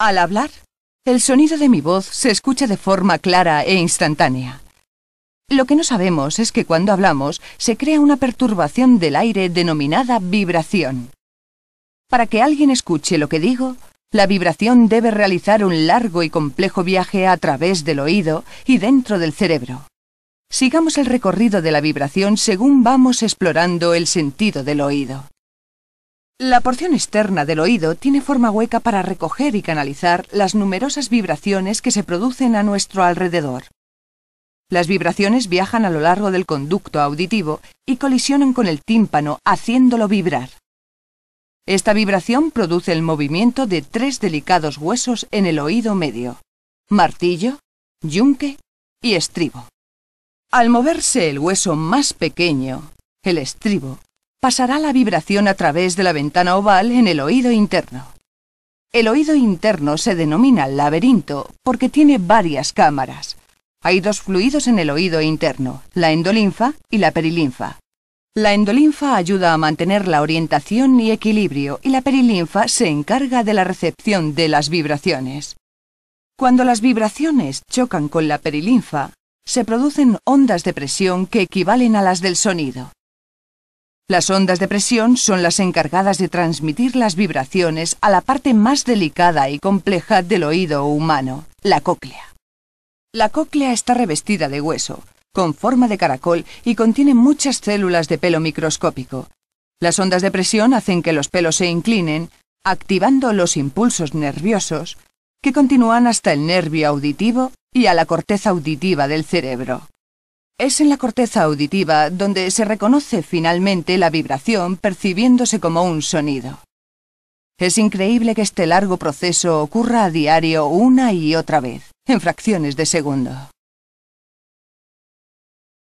Al hablar, el sonido de mi voz se escucha de forma clara e instantánea. Lo que no sabemos es que cuando hablamos se crea una perturbación del aire denominada vibración. Para que alguien escuche lo que digo, la vibración debe realizar un largo y complejo viaje a través del oído y dentro del cerebro. Sigamos el recorrido de la vibración según vamos explorando el sentido del oído. La porción externa del oído tiene forma hueca para recoger y canalizar las numerosas vibraciones que se producen a nuestro alrededor. Las vibraciones viajan a lo largo del conducto auditivo y colisionan con el tímpano, haciéndolo vibrar. Esta vibración produce el movimiento de tres delicados huesos en el oído medio, martillo, yunque y estribo. Al moverse el hueso más pequeño, el estribo, pasará la vibración a través de la ventana oval en el oído interno. El oído interno se denomina laberinto porque tiene varias cámaras. Hay dos fluidos en el oído interno, la endolinfa y la perilinfa. La endolinfa ayuda a mantener la orientación y equilibrio y la perilinfa se encarga de la recepción de las vibraciones. Cuando las vibraciones chocan con la perilinfa, se producen ondas de presión que equivalen a las del sonido. Las ondas de presión son las encargadas de transmitir las vibraciones a la parte más delicada y compleja del oído humano, la cóclea. La cóclea está revestida de hueso, con forma de caracol y contiene muchas células de pelo microscópico. Las ondas de presión hacen que los pelos se inclinen, activando los impulsos nerviosos, que continúan hasta el nervio auditivo y a la corteza auditiva del cerebro. Es en la corteza auditiva donde se reconoce finalmente la vibración percibiéndose como un sonido. Es increíble que este largo proceso ocurra a diario una y otra vez, en fracciones de segundo.